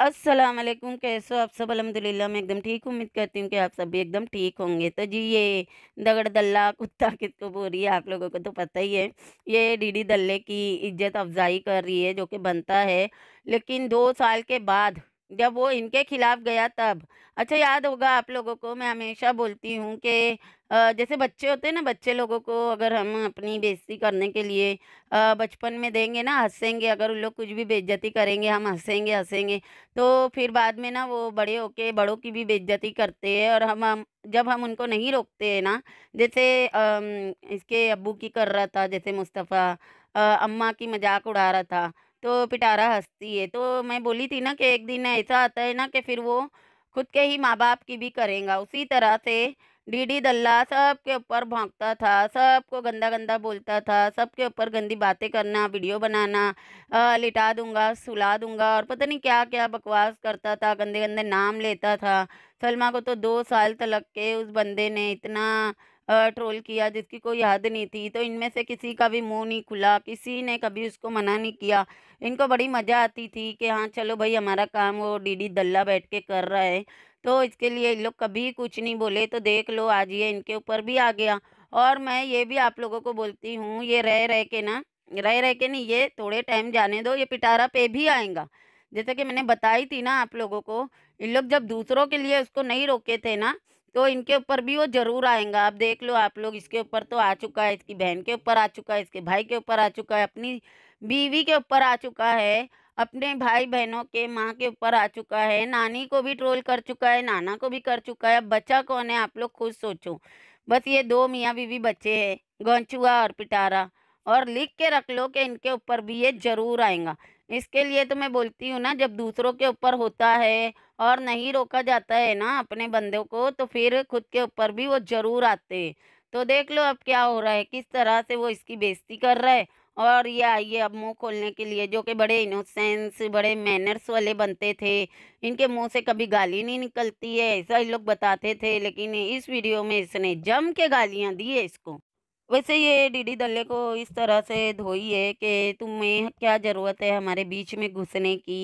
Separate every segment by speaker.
Speaker 1: असलकुम कैसे हो आप सब अलहमदिल्ला मैं एकदम ठीक उम्मीद करती हूँ कि आप सब भी एकदम ठीक होंगे तो जी ये दगड़ दल्ला कुत्ता किसको बोल रही है आप लोगों को तो पता ही है ये डीडी दल्ले की इज्जत अफजाई कर रही है जो कि बनता है लेकिन दो साल के बाद जब वो इनके खिलाफ गया तब अच्छा याद होगा आप लोगों को मैं हमेशा बोलती हूँ कि जैसे बच्चे होते हैं ना बच्चे लोगों को अगर हम अपनी बेइज्जती करने के लिए बचपन में देंगे ना हंसेंगे अगर उन लोग कुछ भी बेइज्जती करेंगे हम हंसेंगे हंसेंगे तो फिर बाद में ना वो बड़े होके बड़ों की भी बेइज्जती करते हैं और हम जब हम उनको नहीं रोकते हैं ना जैसे इसके अबू की कर रहा था जैसे मुस्तफ़ा अम्मा की मजाक उड़ा रहा था तो पिटारा हंसती है तो मैं बोली थी ना कि एक दिन ऐसा आता है ना कि फिर वो खुद के ही माँ बाप की भी करेगा उसी तरह से डीडी दल्ला सब के ऊपर भोंकता था सबको गंदा गंदा बोलता था सबके ऊपर गंदी बातें करना वीडियो बनाना लिटा दूंगा सुला दूंगा और पता नहीं क्या क्या बकवास करता था गंदे गंदे नाम लेता था सलमा को तो दो साल तलक के उस बंदे ने इतना ट्रोल किया जिसकी कोई याद नहीं थी तो इनमें से किसी का भी मुंह नहीं खुला किसी ने कभी उसको मना नहीं किया इनको बड़ी मज़ा आती थी कि हाँ चलो भाई हमारा काम वो डीडी दल्ला बैठ के कर रहा है तो इसके लिए इन लोग कभी कुछ नहीं बोले तो देख लो आज ये इनके ऊपर भी आ गया और मैं ये भी आप लोगों को बोलती हूँ ये रह रह के ना रह रह के नहीं ये थोड़े टाइम जाने दो ये पिटारा पे भी आएगा जैसे कि मैंने बताई थी ना आप लोगों को इन लोग जब दूसरों के लिए उसको नहीं रोके थे ना तो इनके ऊपर भी वो ज़रूर आएगा आप देख लो आप लोग इसके ऊपर तो आ चुका है इसकी बहन के ऊपर आ चुका है इसके भाई के ऊपर आ चुका है अपनी बीवी के ऊपर आ चुका है अपने भाई बहनों के माँ के ऊपर आ चुका है नानी को भी ट्रोल कर चुका है नाना को भी कर चुका है अब बच्चा कौन है आप लोग खुद सोचो बस ये दो मियाँ बीवी बच्चे हैं गौचुआ और पिटारा और लिख के रख लो कि इनके ऊपर भी ये ज़रूर आएगा इसके लिए तो मैं बोलती हूँ ना जब दूसरों के ऊपर होता है और नहीं रोका जाता है ना अपने बंदों को तो फिर खुद के ऊपर भी वो ज़रूर आते तो देख लो अब क्या हो रहा है किस तरह से वो इसकी बेइज्जती कर रहा है और ये आइए अब मुंह खोलने के लिए जो कि बड़े इनोसेंस बड़े मैनर्स वाले बनते थे इनके मुंह से कभी गाली नहीं निकलती है ऐसा ही लोग बताते थे लेकिन इस वीडियो में इसने जम के गालियाँ दी है इसको वैसे ये डीडी दल्ले को इस तरह से धोई है कि तुम्हें क्या ज़रूरत है हमारे बीच में घुसने की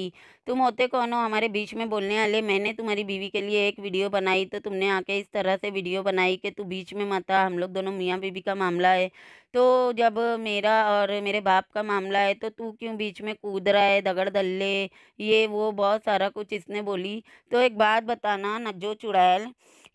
Speaker 1: तुम होते कौन हो हमारे बीच में बोलने वाले मैंने तुम्हारी बीवी के लिए एक वीडियो बनाई तो तुमने आके इस तरह से वीडियो बनाई कि तू बीच में मत आ हम लोग दोनों मियाँ बीवी का मामला है तो जब मेरा और मेरे बाप का मामला है तो तू क्यों बीच में कूद रहा है दगड़ दल्ले ये वो बहुत सारा कुछ इसने बोली तो एक बात बताना नज्जो चुड़ैल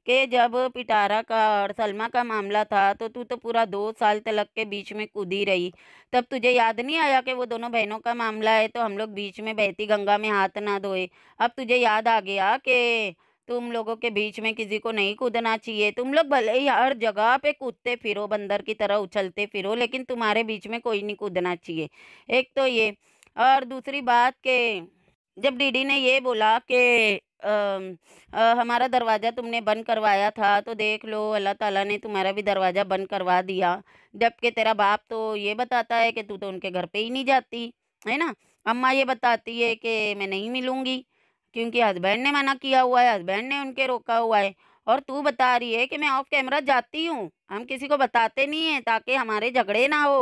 Speaker 1: कि जब पिटारा का और सलमा का मामला था तो तू तो पूरा दो साल तलक के बीच में कूदी रही तब तुझे याद नहीं आया कि वो दोनों बहनों का मामला है तो हम लोग बीच में बहती गंगा में हाथ ना धोए अब तुझे याद आ गया कि तुम लोगों के बीच में किसी को नहीं कूदना चाहिए तुम लोग भले ही हर जगह पे कूदते फिरो बंदर की तरह उछलते फिरो लेकिन तुम्हारे बीच में कोई नहीं कूदना चाहिए एक तो ये और दूसरी बात के जब डीडी ने ये बोला कि आ, आ, हमारा दरवाज़ा तुमने बंद करवाया था तो देख लो अल्लाह ताला ने तुम्हारा भी दरवाज़ा बंद करवा दिया जबकि तेरा बाप तो ये बताता है कि तू तो उनके घर पे ही नहीं जाती है ना अम्मा ये बताती है कि मैं नहीं मिलूँगी क्योंकि हस्बैंड ने मना किया हुआ है हस्बैंड ने उनके रोका हुआ है और तू बता रही है कि मैं ऑफ कैमरा जाती हूँ हम किसी को बताते नहीं हैं ताकि हमारे झगड़े ना हो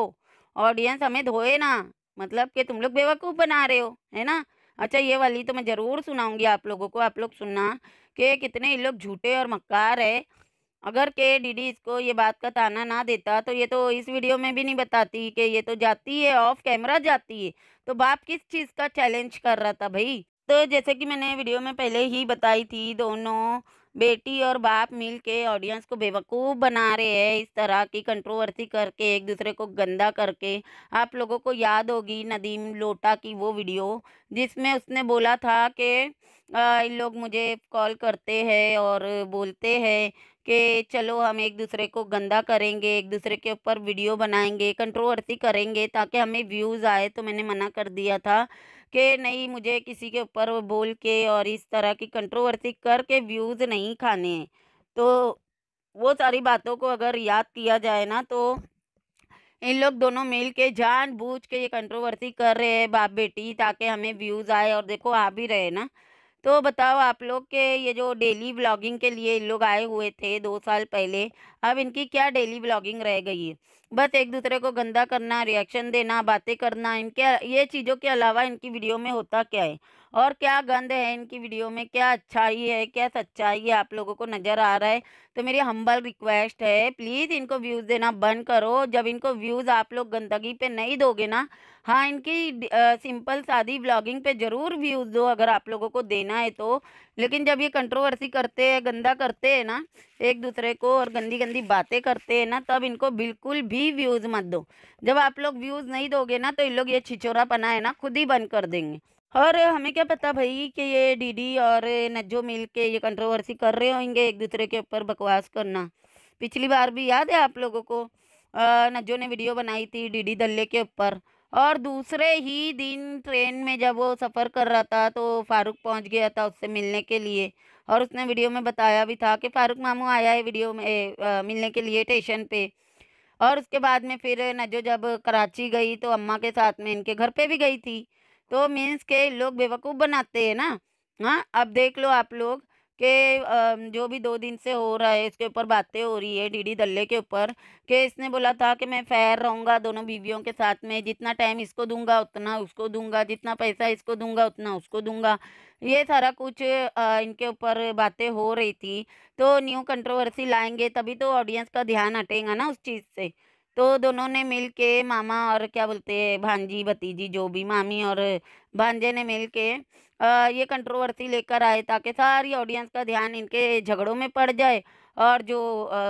Speaker 1: ऑडियंस हमें धोए ना मतलब कि तुम लोग बेवकूफ़ बना रहे हो है ना अच्छा ये वाली तो मैं ज़रूर सुनाऊंगी आप लोगों को आप लोग सुनना कि कितने ये लोग झूठे और मक्कार है अगर के डीडी इसको ये बात का ताना ना देता तो ये तो इस वीडियो में भी नहीं बताती कि ये तो जाती है ऑफ कैमरा जाती है तो बाप किस चीज़ का चैलेंज कर रहा था भाई तो जैसे कि मैंने वीडियो में पहले ही बताई थी दोनों बेटी और बाप मिल के ऑडियंस को बेवकूफ़ बना रहे हैं इस तरह की कंट्रोवर्सी करके एक दूसरे को गंदा करके आप लोगों को याद होगी नदीम लोटा की वो वीडियो जिसमें उसने बोला था कि इन लोग मुझे कॉल करते हैं और बोलते हैं कि चलो हम एक दूसरे को गंदा करेंगे एक दूसरे के ऊपर वीडियो बनाएंगे कंट्रोवर्सी करेंगे ताकि हमें व्यूज़ आए तो मैंने मना कर दिया था कि नहीं मुझे किसी के ऊपर बोल के और इस तरह की कंट्रोवर्सी करके व्यूज़ नहीं खाने तो वो सारी बातों को अगर याद किया जाए ना तो इन लोग दोनों मिल के जान बूझ के ये कंट्रोवर्सी कर रहे हैं बाप बेटी ताकि हमें व्यूज़ आए और देखो आ भी रहे ना तो बताओ आप लोग के ये जो डेली ब्लॉगिंग के लिए इन लोग आए हुए थे दो साल पहले अब इनकी क्या डेली ब्लॉगिंग रह गई है बस एक दूसरे को गंदा करना रिएक्शन देना बातें करना इनके ये चीज़ों के अलावा इनकी वीडियो में होता क्या है और क्या गंद है इनकी वीडियो में क्या अच्छाई है क्या सच्चाई है आप लोगों को नज़र आ रहा है तो मेरी हम्बल रिक्वेस्ट है प्लीज़ इनको व्यूज़ देना बंद करो जब इनको व्यूज़ आप लोग गंदगी पे नहीं दोगे ना हाँ इनकी आ, सिंपल सादी ब्लॉगिंग पे ज़रूर व्यूज़ दो अगर आप लोगों को देना है तो लेकिन जब ये कंट्रोवर्सी करते हैं गंदा करते हैं ना एक दूसरे को और गंदी गंदी बातें करते हैं ना तब इनको बिल्कुल भी व्यूज़ मत दो जब आप लोग व्यूज़ नहीं दोगे ना तो इन लोग ये छिचोरापना है ना खुद ही बंद कर देंगे और हमें क्या पता भाई कि ये डीडी और नज्जो मिल के ये कंट्रोवर्सी कर रहे होंगे एक दूसरे के ऊपर बकवास करना पिछली बार भी याद है आप लोगों को नज्जो ने वीडियो बनाई थी डीडी दल्ले के ऊपर और दूसरे ही दिन ट्रेन में जब वो सफ़र कर रहा था तो फारूक पहुंच गया था उससे मिलने के लिए और उसने वीडियो में बताया भी था कि फ़ारूक मामू आया है वीडियो में ए, आ, मिलने के लिए स्टेशन पे और उसके बाद में फिर नजो जब कराची गई तो अम्मा के साथ में इनके घर पे भी गई थी तो मीन्स के लोग बेवकूफ़ बनाते हैं ना हाँ अब देख लो आप लोग के जो भी दो दिन से हो रहा है इसके ऊपर बातें हो रही है डीडी दल्ले के ऊपर कि इसने बोला था कि मैं फैर रहूँगा दोनों बीवियों के साथ में जितना टाइम इसको दूंगा उतना उसको दूंगा जितना पैसा इसको दूंगा उतना उसको दूंगा ये सारा कुछ इनके ऊपर बातें हो रही थी तो न्यू कंट्रोवर्सी लाएंगे तभी तो ऑडियंस का ध्यान हटेगा ना उस चीज़ से तो दोनों ने मिल के मामा और क्या बोलते हैं भांजी भतीजी जो भी मामी और भांजे ने मिल के ये कंट्रोवर्सी लेकर आए ताकि सारी ऑडियंस का ध्यान इनके झगड़ों में पड़ जाए और जो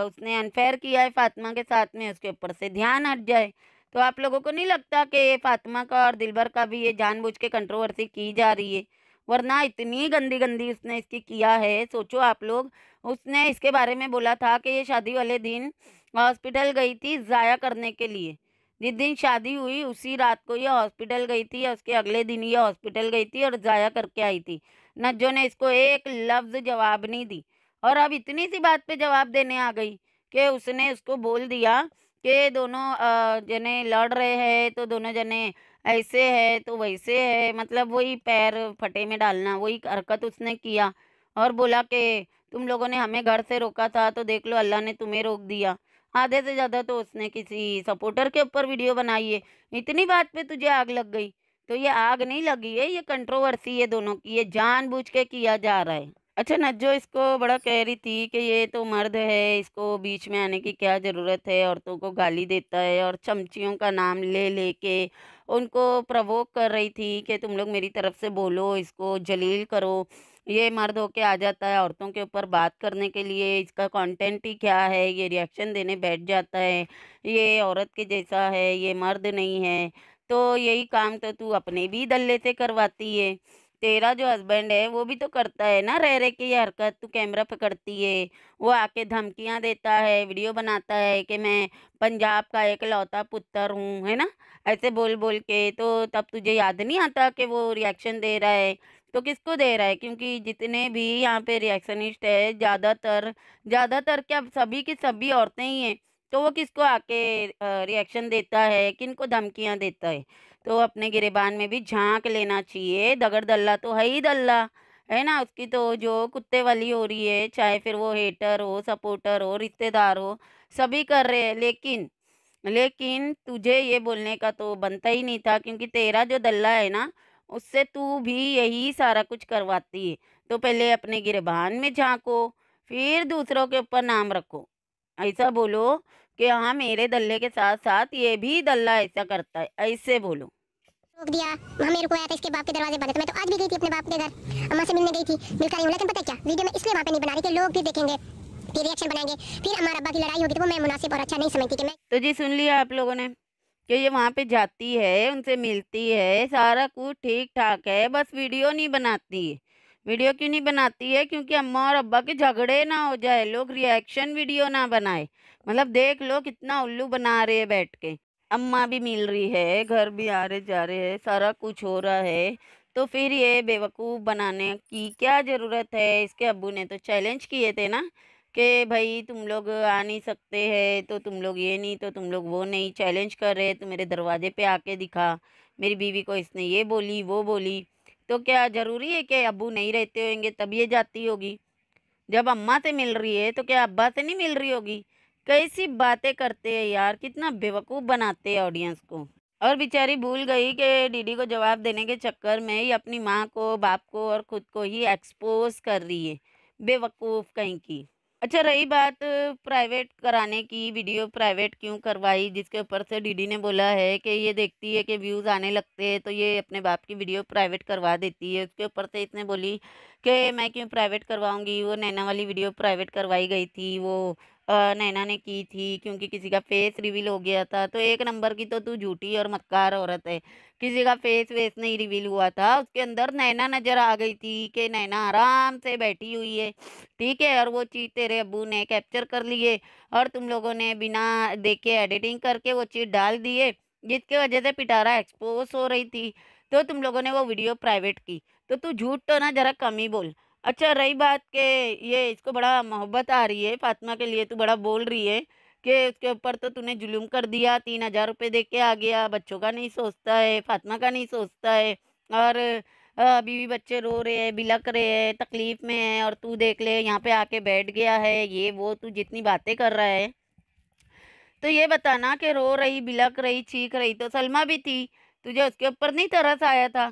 Speaker 1: उसने अनफेयर किया है फातिमा के साथ में उसके ऊपर से ध्यान हट जाए तो आप लोगों को नहीं लगता कि फातिमा का और दिलबर का भी ये जानबूझ के कंट्रोवर्सी की जा रही है वरना इतनी गंदी गंदी उसने इसकी किया है सोचो आप लोग उसने इसके बारे में बोला था कि ये शादी वाले दिन हॉस्पिटल गई थी ज़ाया करने के लिए जिस दिन शादी हुई उसी रात को यह हॉस्पिटल गई थी या उसके अगले दिन यह हॉस्पिटल गई थी और ज़ाया करके आई थी नज्जो ने इसको एक लफ्ज़ जवाब नहीं दी और अब इतनी सी बात पे जवाब देने आ गई कि उसने उसको बोल दिया कि दोनों जने लड़ रहे हैं तो दोनों जने ऐसे है तो वैसे है मतलब वही पैर फटे में डालना वही हरकत उसने किया और बोला कि तुम लोगों ने हमें घर से रोका था तो देख लो अल्लाह ने तुम्हें रोक दिया आधे से ज़्यादा तो उसने किसी सपोर्टर के ऊपर वीडियो बनाई है इतनी बात पे तुझे आग लग गई तो ये आग नहीं लगी है ये कंट्रोवर्सी है दोनों की ये जानबूझ के किया जा रहा है अच्छा नज्जो इसको बड़ा कह रही थी कि ये तो मर्द है इसको बीच में आने की क्या ज़रूरत है औरतों को गाली देता है और चमचियों का नाम ले ले के उनको प्रवोक कर रही थी कि तुम लोग मेरी तरफ से बोलो इसको जलील करो ये मर्द होके आ जाता है औरतों के ऊपर बात करने के लिए इसका कंटेंट ही क्या है ये रिएक्शन देने बैठ जाता है ये औरत के जैसा है ये मर्द नहीं है तो यही काम तो तू अपने भी दल्ले से करवाती है तेरा जो हस्बैंड है वो भी तो करता है ना रह रहे के ये हरकत तू कैमरा पकड़ती है वो आके धमकियाँ देता है वीडियो बनाता है कि मैं पंजाब का एक लौता पुत्र हूँ है ना ऐसे बोल बोल के तो तब तुझे याद नहीं आता कि वो रिएक्शन दे रहा है तो किसको दे रहा है क्योंकि जितने भी यहाँ पे रिएक्शनिस्ट है ज़्यादातर ज़्यादातर क्या सभी की सभी औरतें ही हैं तो वो किसको आके रिएक्शन देता है किन को धमकियाँ देता है तो अपने गिरेबान में भी झांक लेना चाहिए दगड़ दल्ला तो है ही दल्ला है ना उसकी तो जो कुत्ते वाली हो रही है चाहे फिर वो हेटर हो सपोर्टर हो रिश्तेदार हो सभी कर रहे हैं लेकिन लेकिन तुझे ये बोलने का तो बनता ही नहीं था क्योंकि तेरा जो दल्ला है ना उससे तू भी यही सारा कुछ करवाती है तो पहले अपने गिरबान में झांको फिर दूसरों के ऊपर नाम रखो ऐसा बोलो कि हाँ मेरे दल्ले के साथ साथ ये भी दल्ला ऐसा करता है ऐसे बोलो रोक दिया हाँ, इसके बाप के दरवाजे बंद मैं तो आज भी गई थी अपने बाप के घर अम्मा से मिलने गई थी मिलकर नहीं लेकिन पता क्या वीडियो में इसलिए वहाँ पे नहीं बना रही लोग भी देखेंगे फिर रिएक्शन बनाएंगे फिर अब्बा की लड़ाई होगी तो मैं मुनासिब और अच्छा नहीं समझती कि मैं तो जी सुन लिया आप लोगों ने कि ये वहाँ पे जाती है उनसे मिलती है सारा कुछ ठीक ठाक है बस वीडियो नहीं बनाती है वीडियो क्यों नहीं बनाती है क्योंकि अम्मा और अब्बा के झगड़े ना हो जाए लोग रिएक्शन वीडियो ना बनाए मतलब देख लो कितना उल्लू बना रहे हैं बैठ के अम्मा भी मिल रही है घर भी आ रहे जा रहे हैं सारा कुछ हो रहा है तो फिर ये बेवकूफ़ बनाने की क्या ज़रूरत है इसके अबू ने तो चैलेंज किए थे ना कि भाई तुम लोग आ नहीं सकते हैं तो तुम लोग ये नहीं तो तुम लोग वो नहीं चैलेंज कर रहे तो मेरे दरवाजे पे आके दिखा मेरी बीवी को इसने ये बोली वो बोली तो क्या ज़रूरी है कि अबू नहीं रहते होंगे तब ये जाती होगी जब अम्मा से मिल रही है तो क्या अब्बा से नहीं मिल रही होगी कैसी बातें करते हैं यार कितना बेवकूफ़ बनाते हैं ऑडियंस को और बेचारी भूल गई कि डीडी को जवाब देने के चक्कर में ही अपनी माँ को बाप को और ख़ुद को ही एक्सपोज कर रही है बेवकूफ़ कहीं की अच्छा रही बात प्राइवेट कराने की वीडियो प्राइवेट क्यों करवाई जिसके ऊपर से डीडी ने बोला है कि ये देखती है कि व्यूज़ आने लगते हैं तो ये अपने बाप की वीडियो प्राइवेट करवा देती है उसके ऊपर से इसने बोली कि मैं क्यों प्राइवेट करवाऊँगी वो नैना वाली वीडियो प्राइवेट करवाई गई थी वो नैना ने की थी क्योंकि किसी का फेस रिवील हो गया था तो एक नंबर की तो तू झूठी और मक्कार औरत है किसी का फेस वेस नहीं रिवील हुआ था उसके अंदर नैना नज़र आ गई थी कि नैना आराम से बैठी हुई है ठीक है और वो चीज़ तेरे अबू ने कैप्चर कर लिए और तुम लोगों ने बिना देखे एडिटिंग करके वो चीज़ डाल दिए जिसके वजह से पिटारा एक्सपोज हो रही थी तो तुम लोगों ने वो वीडियो प्राइवेट की तो तू झूठ तो ना ज़रा कम ही बोल अच्छा रही बात के ये इसको बड़ा मोहब्बत आ रही है फातिमा के लिए तू बड़ा बोल रही है कि उसके ऊपर तो तूने जुलूम कर दिया तीन हज़ार रुपये दे के आ गया बच्चों का नहीं सोचता है फातिमा का नहीं सोचता है और अभी भी बच्चे रो रहे हैं बिलक रहे हैं तकलीफ़ में है और तू देख ले यहाँ पे आके बैठ गया है ये वो तू जितनी बातें कर रहा है तो ये बताना कि रो रही बिलक रही चीख रही तो सलमा भी थी तुझे उसके ऊपर नहीं तरस आया था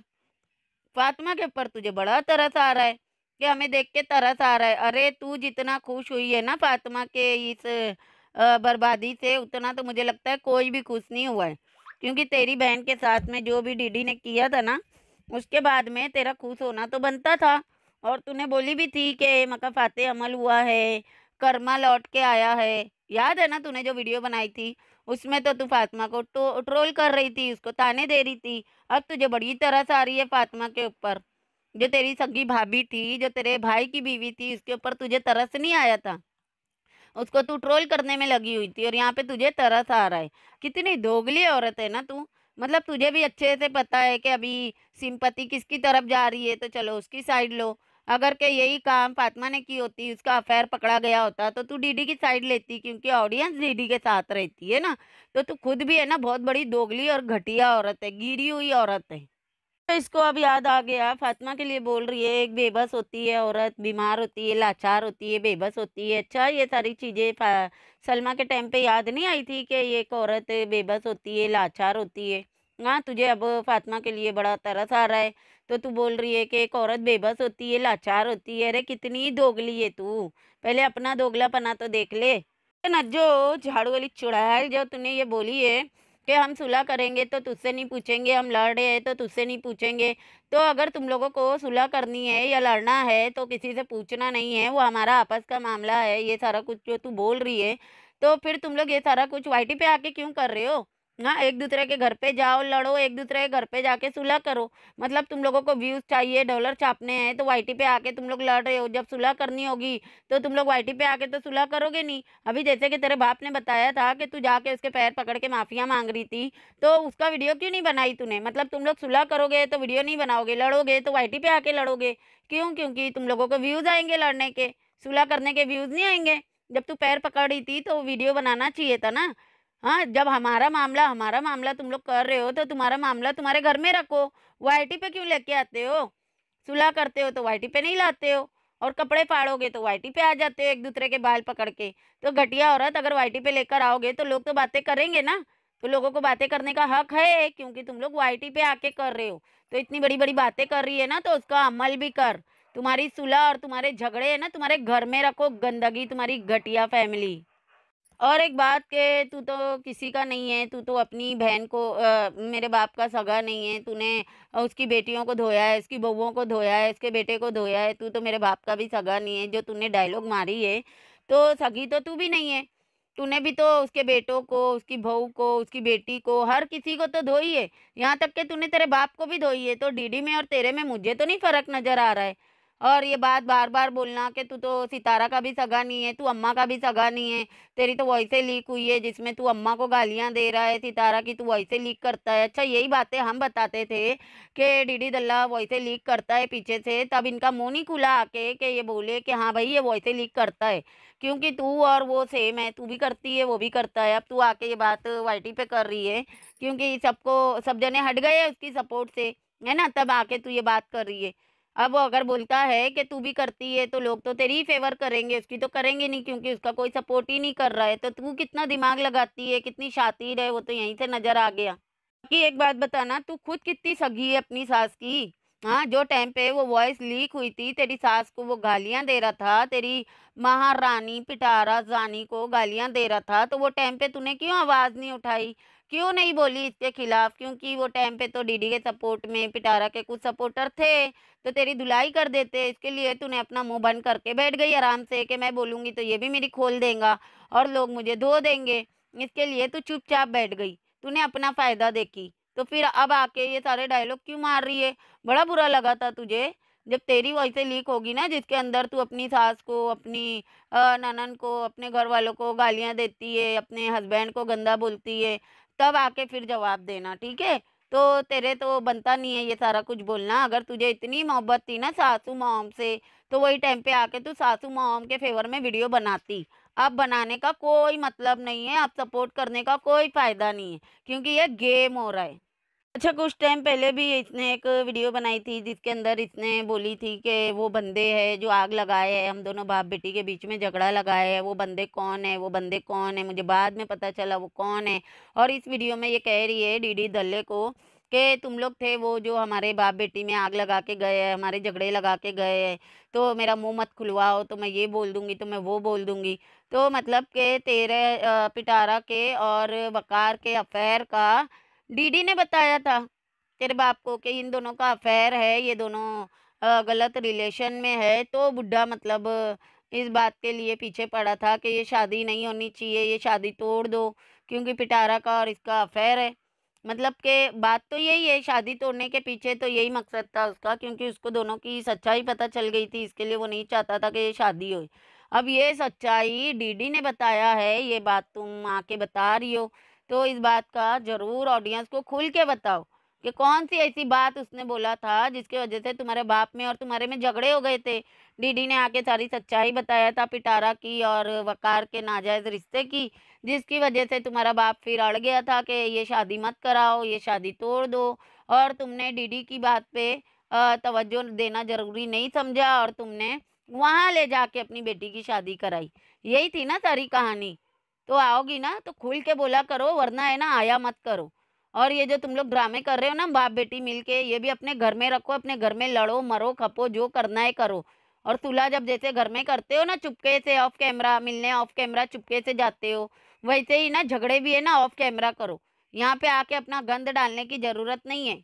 Speaker 1: फातिमा के ऊपर तुझे बड़ा तरस आ रहा है के हमें देख के तरस आ रहा है अरे तू जितना खुश हुई है ना फातिमा के इस बर्बादी से उतना तो मुझे लगता है कोई भी खुश नहीं हुआ है क्योंकि तेरी बहन के साथ में जो भी डीडी ने किया था ना उसके बाद में तेरा खुश होना तो बनता था और तूने बोली भी थी कि मका फाते अमल हुआ है कर्मा लौट के आया है याद है ना तूने जो वीडियो बनाई थी उसमें तो तू फातिमा को ट्रोल कर रही थी उसको ताने दे रही थी अब तुझे बड़ी तरह से आ रही है फातिमा के ऊपर जो तेरी सगी भाभी थी जो तेरे भाई की बीवी थी उसके ऊपर तुझे तरस नहीं आया था उसको तू ट्रोल करने में लगी हुई थी और यहाँ पे तुझे तरस आ रहा है कितनी दोगली औरत है ना तू मतलब तुझे भी अच्छे से पता है कि अभी सिंपति किसकी तरफ जा रही है तो चलो उसकी साइड लो अगर के यही काम फातिमा ने की होती उसका अफेयर पकड़ा गया होता तो तू डीडी की साइड लेती क्योंकि ऑडियंस डीडी के साथ रहती है ना तो तू खुद भी है ना बहुत बड़ी दोगली और घटिया औरत है गिरी हुई औरत है तो इसको अब याद आ गया फातिमा के लिए बोल रही है एक बेबस होती है औरत बीमार होती है लाचार होती है बेबस होती है अच्छा ये सारी चीज़ें सलमा के टाइम पे याद नहीं आई थी कि एक औरत बेबस होती है लाचार होती है हाँ तुझे अब फातिमा के लिए बड़ा तरस आ रहा है तो तू बोल रही है कि एक औरत बेबस होती है लाचार होती है अरे कितनी दोगली है तू पहले अपना दोगला पना तो देख ले जो झाड़ू वाली चुड़ैल जो तूने ये बोली है कि हम सुलह करेंगे तो तुझसे नहीं पूछेंगे हम लड़ रहे हैं तो तुझसे नहीं पूछेंगे तो अगर तुम लोगों को सुलह करनी है या लड़ना है तो किसी से पूछना नहीं है वो हमारा आपस का मामला है ये सारा कुछ जो तू बोल रही है तो फिर तुम लोग ये सारा कुछ वाइटी पे आके क्यों कर रहे हो हाँ एक दूसरे के घर पे जाओ लड़ो एक दूसरे के घर पे जाके सुलह करो मतलब तुम लोगों को व्यूज़ चाहिए डॉलर छापने हैं तो वाईटी पे आके तुम लोग लड़ रहे हो जब सुलह करनी होगी तो तुम लोग वाईटी पे आके तो सुलह करोगे नहीं अभी जैसे कि तेरे बाप ने बताया था कि तू जाके उसके पैर पकड़ के माफ़िया मांग रही थी तो उसका वीडियो क्यों नहीं बनाई तूने मतलब तुम लोग सुलह करोगे तो वीडियो नहीं बनाओगे लड़ोगे तो वाई पे आके लड़ोगे क्यों क्योंकि तुम लोगों को व्यूज़ आएंगे लड़ने के सुलह करने के व्यूज़ नहीं आएंगे जब तू पैर पकड़ रही थी तो वीडियो बनाना चाहिए था ना हाँ जब हमारा मामला हमारा मामला तुम लोग कर रहे हो तो तुम्हारा मामला तुम्हारे घर में रखो वाई पे क्यों लेके आते हो सुलह करते हो तो वाई पे नहीं लाते हो और कपड़े फाड़ोगे तो वाई पे आ जाते हो एक दूसरे के बाल पकड़ के तो घटिया औरत अगर वाई पे लेकर आओगे तो लोग तो बातें करेंगे ना तो लोगों को बातें करने का हक है क्योंकि तुम लोग वाई पे आके कर रहे हो तो इतनी बड़ी बड़ी बातें कर रही है ना तो उसका अमल भी कर तुम्हारी सुलह और तुम्हारे झगड़े है ना तुम्हारे घर में रखो गंदगी तुम्हारी घटिया फैमिली और एक बात के तू तो किसी का नहीं है तू तो अपनी बहन को आ, मेरे बाप का सगा नहीं है तूने उसकी बेटियों को धोया है इसकी बहुओं को धोया है इसके बेटे को धोया है तू तो मेरे बाप का भी सगा नहीं है जो तूने डायलॉग मारी है तो सगी तो तू भी नहीं है तूने भी तो उसके बेटों को उसकी बहू को उसकी बेटी को हर किसी को तो धोई है यहाँ तक कि तूने तेरे बाप को भी धोई है तो डीडी में और तेरे में मुझे तो नहीं फ़र्क नज़र आ रहा है और ये बात बार बार बोलना कि तू तो सितारा का भी सगा नहीं है तू अम्मा का भी सगा नहीं है तेरी तो वैसे लीक हुई है जिसमें तू अम्मा को गालियाँ दे रहा है सितारा की तू वैसे लीक करता है अच्छा यही बातें हम बताते थे कि डीडी दल्ला वैसे लीक करता है पीछे से तब इनका मुँह नहीं खुला आके कि ये बोले कि हाँ भाई ये वैसे लीक करता है क्योंकि तू और वो सेम है तू भी करती है वो भी करता है अब तू आके ये बात वाइटी पे कर रही है क्योंकि सबको सब जने हट गए उसकी सपोर्ट से है ना तब आके तू ये बात कर रही है अब वो अगर बोलता है कि तू भी करती है तो लोग तो तेरी फेवर करेंगे उसकी तो करेंगे नहीं क्योंकि उसका कोई सपोर्ट ही नहीं कर रहा है तो तू कितना दिमाग लगाती है कितनी शातिर है वो तो यहीं से नज़र आ गया कि एक बात बताना तू खुद कितनी सगी है अपनी सास की हाँ जो टाइम पे वो वॉइस लीक हुई थी तेरी सास को वो गालियाँ दे रहा था तेरी महारानी पिटारा जानी को गालियाँ दे रहा था तो वो टाइम पे तूने क्यों आवाज़ नहीं उठाई क्यों नहीं बोली इसके खिलाफ क्योंकि वो टाइम पे तो डीडी के सपोर्ट में पिटारा के कुछ सपोर्टर थे तो तेरी धुलाई कर देते इसके लिए तूने अपना मुंह बंद करके बैठ गई आराम से कि मैं बोलूँगी तो ये भी मेरी खोल देगा और लोग मुझे धो देंगे इसके लिए तू चुपचाप बैठ गई तूने अपना फ़ायदा देखी तो फिर अब आके ये सारे डायलॉग क्यों मार रही है बड़ा बुरा लगा था तुझे जब तेरी वॉइसें लीक होगी ना जिसके अंदर तू अपनी सास को अपनी ननन को अपने घर वालों को गालियाँ देती है अपने हस्बैंड को गंदा बोलती है तब आके फिर जवाब देना ठीक है तो तेरे तो बनता नहीं है ये सारा कुछ बोलना अगर तुझे इतनी मोहब्बत थी ना सासू मोम से तो वही टाइम पे आके तू सासू मोम के फेवर में वीडियो बनाती अब बनाने का कोई मतलब नहीं है अब सपोर्ट करने का कोई फ़ायदा नहीं है क्योंकि ये गेम हो रहा है अच्छा कुछ टाइम पहले भी इसने एक वीडियो बनाई थी जिसके अंदर इसने बोली थी कि वो बंदे हैं जो आग लगाए हैं हम दोनों बाप बेटी के बीच में झगड़ा लगाए है वो बंदे कौन है वो बंदे कौन है मुझे बाद में पता चला वो कौन है और इस वीडियो में ये कह रही है डीडी दल्ले को कि तुम लोग थे वो जो हमारे बाप बेटी में आग लगा के गए हैं हमारे झगड़े लगा के गए हैं तो मेरा मुंह मत खुलवाओ तो मैं ये बोल दूंगी तो मैं वो बोल दूंगी तो मतलब के तेरे पिटारा के और वकार के अफेयर का डीडी ने बताया था तेरे बाप को कि इन दोनों का अफेयर है ये दोनों गलत रिलेशन में है तो बुढ़ा मतलब इस बात के लिए पीछे पड़ा था कि ये शादी नहीं होनी चाहिए ये शादी तोड़ दो क्योंकि पिटारा का और इसका अफेयर है मतलब के बात तो यही है शादी तोड़ने के पीछे तो यही मकसद था उसका क्योंकि उसको दोनों की सच्चाई पता चल गई थी इसके लिए वो नहीं चाहता था कि ये शादी हो अब ये सच्चाई डीडी ने बताया है ये बात तुम आके बता रही हो तो इस बात का ज़रूर ऑडियंस को खुल के बताओ कि कौन सी ऐसी बात उसने बोला था जिसकी वजह से तुम्हारे बाप में और तुम्हारे में झगड़े हो गए थे डीडी ने आके सारी सच्चाई बताया था पिटारा की और वकार के नाजायज़ रिश्ते की जिसकी वजह से तुम्हारा बाप फिर अड़ गया था कि ये शादी मत कराओ ये शादी तोड़ दो और तुमने डीडी की बात पे तवज्जो देना ज़रूरी नहीं समझा और तुमने वहाँ ले जाके अपनी बेटी की शादी कराई यही थी ना सारी कहानी तो आओगी ना तो खुल के बोला करो वरना है ना आया मत करो और ये जो तुम लोग ड्रामे कर रहे हो ना बाप बेटी मिल के ये भी अपने घर में रखो अपने घर में लड़ो मरो खपो जो करना है करो और तुला जब जैसे घर में करते हो ना चुपके से ऑफ कैमरा मिलने ऑफ कैमरा चुपके से जाते हो वैसे ही ना झगड़े भी है ना ऑफ कैमरा करो यहाँ पे आके अपना गंद डालने की ज़रूरत नहीं है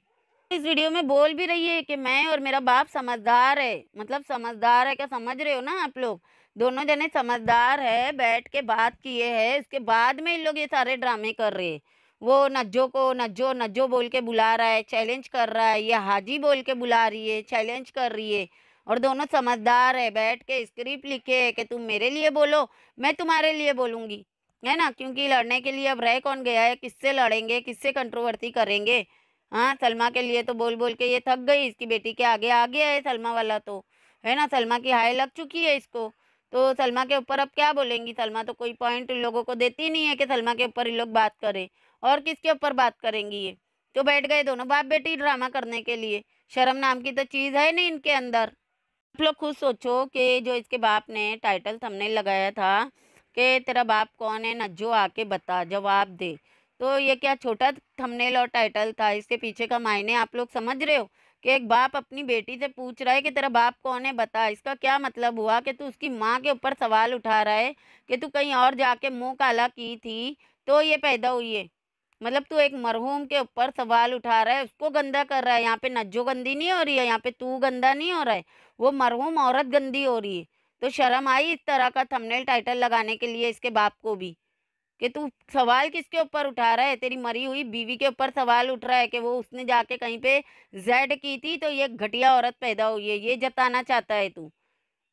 Speaker 1: इस वीडियो में बोल भी रही है कि मैं और मेरा बाप समझदार है मतलब समझदार है क्या समझ रहे हो ना आप लोग दोनों जने समझदार है बैठ के बात किए है इसके बाद में इन लोग ये सारे ड्रामे कर रहे हैं वो नज्जो को नज्जो नज्जो बोल के बुला रहा है चैलेंज कर रहा है ये हाजी बोल के बुला रही है चैलेंज कर रही है और दोनों समझदार है बैठ के स्क्रिप्ट लिखे है कि तुम मेरे लिए बोलो मैं तुम्हारे लिए बोलूँगी है ना क्योंकि लड़ने के लिए अब रह कौन गया है किससे लड़ेंगे किससे कंट्रोवर्सी करेंगे हाँ सलमा के लिए तो बोल बोल के ये थक गई इसकी बेटी के आगे आ गया है सलमा वाला तो है ना सलमा की हाय लग चुकी है इसको तो सलमा के ऊपर अब क्या बोलेंगी सलमा तो कोई पॉइंट लोगों को देती नहीं है कि सलमा के ऊपर ये लोग बात करें और किसके ऊपर बात करेंगी ये तो बैठ गए दोनों बाप बेटी ड्रामा करने के लिए शर्म नाम की तो चीज़ है नहीं इनके अंदर आप लोग खुद सोचो कि जो इसके बाप ने टाइटल थमने लगाया था कि तेरा बाप कौन है नज्जो आके बता जवाब दे तो ये क्या छोटा थंबनेल और टाइटल था इसके पीछे का मायने आप लोग समझ रहे हो कि एक बाप अपनी बेटी से पूछ रहा है कि तेरा बाप कौन है बता इसका क्या मतलब हुआ कि तू उसकी माँ के ऊपर सवाल उठा रहा है कि तू कहीं और जाके मुँह काला की थी तो ये पैदा हुई है मतलब तू एक मरहूम के ऊपर सवाल उठा रहा है उसको गंदा कर रहा है यहाँ पे नज्जो गंदी नहीं हो रही है यहाँ पे तू गंदा नहीं हो रहा है वो मरहूम औरत गंदी हो रही है तो शर्म आई इस तरह का थंबनेल टाइटल लगाने के लिए इसके बाप को भी कि तू सवाल किसके ऊपर उठा रहा है तेरी मरी हुई बीवी के ऊपर सवाल उठ रहा है कि वो उसने जाके कहीं पे जेड की थी तो ये घटिया औरत पैदा हुई है ये जताना चाहता है तू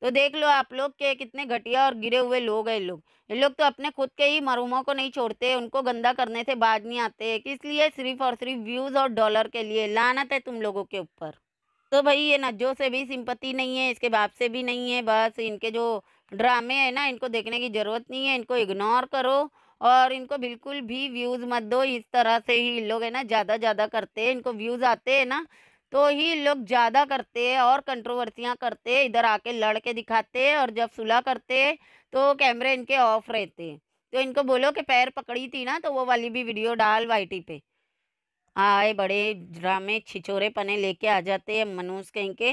Speaker 1: तो देख लो आप लोग के कितने घटिया और गिरे हुए लोग हैं लोग ये लोग तो अपने खुद के ही मरूमों को नहीं छोड़ते उनको गंदा करने से बाज नहीं आते हैं इसलिए सिर्फ और सिर्फ व्यूज़ और डॉलर के लिए लानत है तुम लोगों के ऊपर तो भाई ये नज्जो से भी सिंपत्ति नहीं है इसके बाप से भी नहीं है बस इनके जो ड्रामे हैं ना इनको देखने की ज़रूरत नहीं है इनको इग्नोर करो और इनको बिल्कुल भी व्यूज़ मत दो इस तरह से ही लोग है ना ज़्यादा ज़्यादा करते हैं इनको व्यूज़ आते हैं ना तो ही लोग ज़्यादा करते हैं और कंट्रोवर्सियाँ करते हैं इधर आके लड़ के दिखाते हैं और जब सुलह करते हैं तो कैमरे इनके ऑफ रहते हैं तो इनको बोलो कि पैर पकड़ी थी ना तो वो वाली भी वीडियो डाल वाई पे आए बड़े ड्रामे छिछोरे पने लेके आ जाते हैं मनोज कहीं के